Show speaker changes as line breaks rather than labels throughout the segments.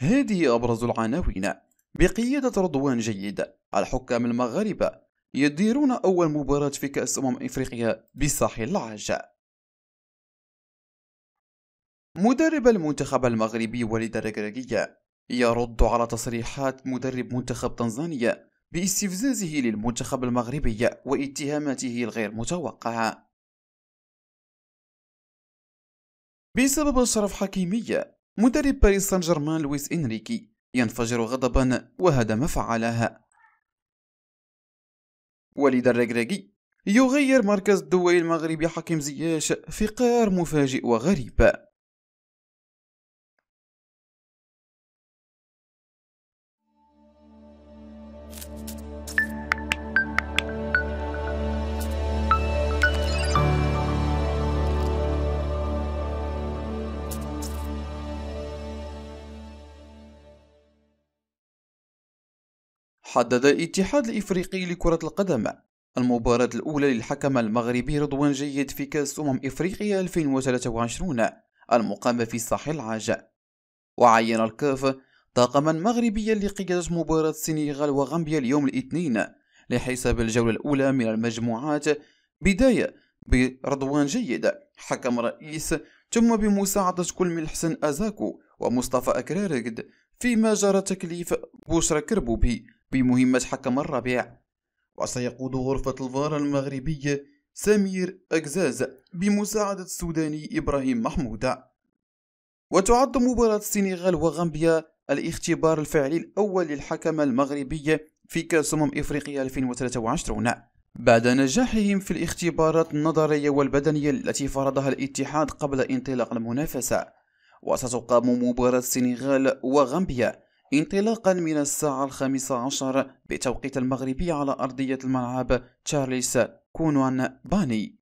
هذه أبرز العناوين بقيادة رضوان جيد الحكام المغاربة يديرون أول مباراة في كأس أمم إفريقيا بساحل العاج مدرب المنتخب المغربي وليد الركراكية يرد على تصريحات مدرب منتخب تنزانيا باستفزازه للمنتخب المغربي واتهاماته الغير متوقعة بسبب شرف حكيمية مدرب باريس سان جيرمان لويس إنريكي ينفجر غضبا وهذا ما فعلها وليد الركراكي يغير مركز الدولي المغربي حكيم زياش في قرار مفاجئ وغريب حدد الاتحاد الافريقي لكرة القدم المباراة الأولى للحكم المغربي رضوان جيد في كأس أمم إفريقيا 2023 المقام في الساحل العاج وعين الكاف طاقما مغربيا لقيادة مباراة السنغال وغامبيا اليوم الاثنين لحساب الجولة الأولى من المجموعات بداية برضوان جيد حكم رئيس ثم بمساعدة كل من حسن أزاكو ومصطفى أكراركد فيما جرى تكليف بوشرى كربوبي بمهمة حكم الرابع وسيقود غرفة الفار المغربية سمير أجزاز بمساعدة السوداني إبراهيم محمود وتعد مباراة السنغال وغامبيا الاختبار الفعلي الأول للحكم المغربية في كأس أمم إفريقيا 2023 بعد نجاحهم في الاختبارات النظرية والبدنية التي فرضها الاتحاد قبل انطلاق المنافسة وستقام مباراة السنغال وغامبيا انطلاقا من الساعة الخامسة عشر بتوقيت المغربي على أرضية الملعب تشارليس كونوان باني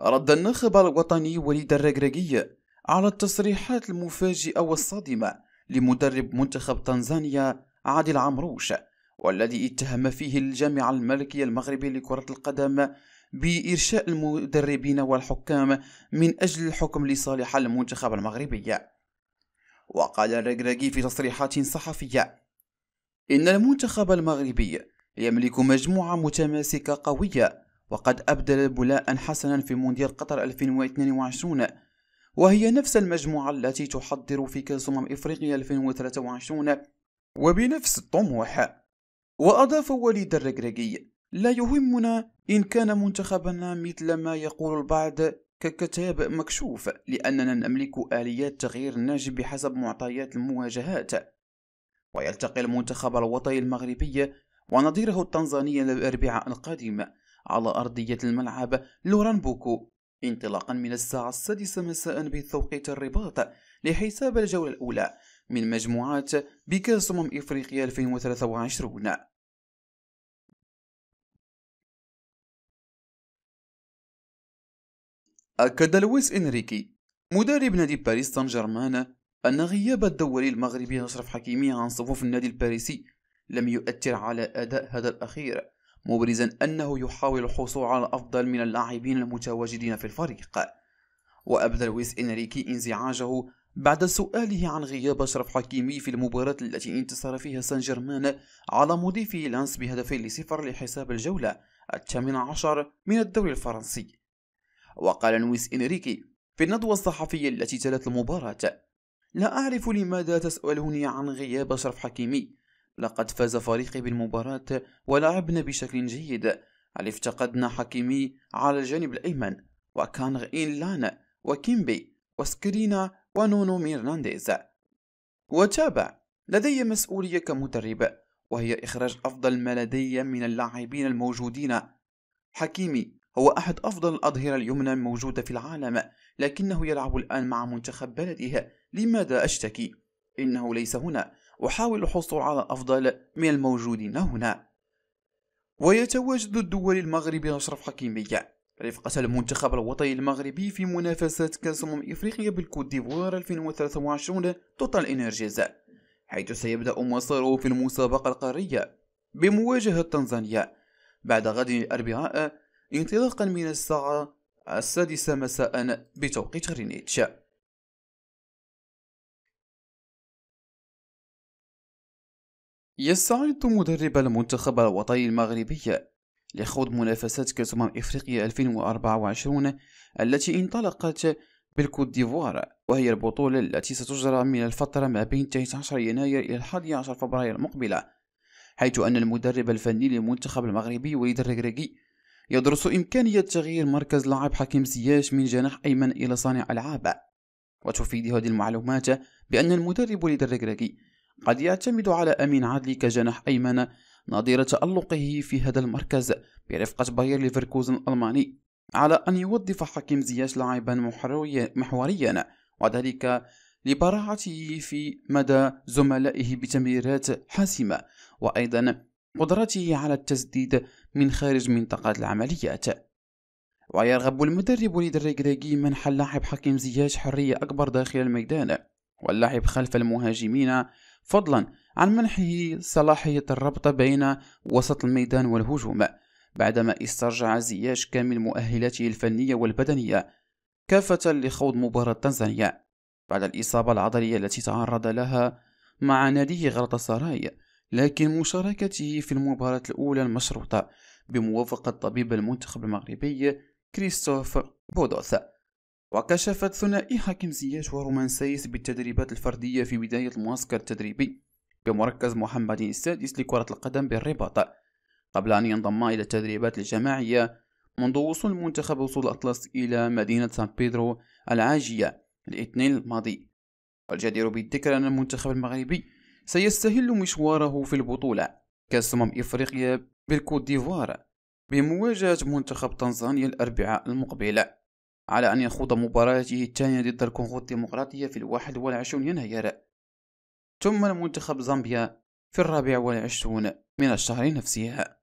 رد الناخب الوطني وليد الرجرجي على التصريحات المفاجئة والصادمة لمدرب منتخب تنزانيا عادل عمروش والذي اتهم فيه الجامعة الملكية المغربية لكرة القدم بإرشاء المدربين والحكام من أجل الحكم لصالح المنتخب المغربي وقال الرجراجي في تصريحات صحفية إن المنتخب المغربي يملك مجموعة متماسكة قوية وقد أبدل بلاء حسنا في مونديال قطر 2022 وهي نفس المجموعة التي تحضر في كأس أمم إفريقيا 2023 وبنفس الطموح وأضاف وليد الرجراجي لا يهمنا إن كان منتخبنا مثل ما يقول البعض ككتاب مكشوف لأننا نملك آليات تغيير الناجم بحسب معطيات المواجهات ويلتقي المنتخب الوطني المغربي ونظيره التنزاني الأربعاء القادم على أرضية الملعب لوران بوكو انطلاقا من الساعة السادسة مساء بتوقيت الرباط لحساب الجولة الأولى من مجموعات بكأس أمم إفريقيا 2023 أكد لويس إنريكي مدرب نادي باريس سان جيرمان أن غياب الدوري المغربي أشرف حكيمي عن صفوف النادي الباريسي لم يؤثر على أداء هذا الأخير مبرزا أنه يحاول الحصول على الأفضل من اللاعبين المتواجدين في الفريق وأبدى لويس إنريكي انزعاجه بعد سؤاله عن غياب أشرف حكيمي في المباراة التي انتصر فيها سان جيرمان على مضيفه لانس بهدفين لصفر لحساب الجولة الثامن عشر من الدوري الفرنسي وقال لويس إنريكي في الندوة الصحفية التي تلت المباراة لا أعرف لماذا تسألوني عن غياب أشرف حكيمي لقد فاز فريقي بالمباراة ولعبنا بشكل جيد هل افتقدنا حكيمي على الجانب الأيمن وكان غين لانا وكيمبي وسكرينا ونونو ميرنانديز وتابع لدي مسؤولية كمدرب وهي إخراج أفضل ما لدي من اللاعبين الموجودين حكيمي هو أحد أفضل الأظهرة اليمنى الموجودة في العالم لكنه يلعب الآن مع منتخب بلده لماذا أشتكي؟ إنه ليس هنا أحاول الحصول على الأفضل من الموجودين هنا ويتواجد الدول المغربي أشرف حكيمية رفقة المنتخب الوطني المغربي في منافسات كأس أمم إفريقيا بالكوت ديفوار 2023 توتال إنرجيز حيث سيبدأ مساره في المسابقة القارية بمواجهة تنزانيا بعد غد الأربعاء انطلاقا من الساعة السادسة مساء بتوقيت غرينيتش يستعد مدرب المنتخب الوطني المغربي لخوض منافسات كأس أمم إفريقيا 2024 التي انطلقت بالكوت ديفوار وهي البطولة التي ستجرى من الفترة ما بين 19 يناير إلى 11 فبراير المقبلة حيث أن المدرب الفني للمنتخب المغربي وليد الركراكي يدرس إمكانية تغيير مركز لاعب حكيم زياش من جناح أيمن إلى صانع ألعاب وتفيد هذه المعلومات بأن المدرب للركراكي قد يعتمد على أمين عدلي كجناح أيمن نظير تألقه في هذا المركز برفقة باير ليفركوزن الألماني على أن يوظف حكيم زياش لاعبا محوريا وذلك لبراعته في مدى زملائه بتمريرات حاسمة وأيضا قدرته على التسديد من خارج منطقة العمليات ويرغب المدرب لدريكداغي منح اللاعب حكيم زياش حرية أكبر داخل الميدان واللاعب خلف المهاجمين فضلا عن منحه صلاحية الربط بين وسط الميدان والهجوم بعدما استرجع زياش كامل مؤهلاته الفنية والبدنية كافة لخوض مباراة تنزانيا بعد الإصابة العضلية التي تعرض لها مع ناديه غلطة سراي لكن مشاركته في المباراة الأولى المشروطة بموافقة طبيب المنتخب المغربي كريستوف بودوث وكشفت ثنائي حكيم زياش ورومان سايس بالتدريبات الفردية في بداية المعسكر التدريبي بمركز محمد السادس لكرة القدم بالرباط قبل أن ينضم إلى التدريبات الجماعية منذ وصول منتخب وصول أطلس إلى مدينة سان بيدرو العاجية الاثنين الماضي والجدير بالذكر أن المنتخب المغربي سيستهل مشواره في البطولة كأس أمم إفريقيا بالكوت ديفوار بمواجهة منتخب تنزانيا الأربعاء المقبل على أن يخوض مباراته الثانية ضد الكونغو الديمقراطية في الواحد والعشرون يناير ثم المنتخب زامبيا في الرابع والعشرون من الشهر نفسها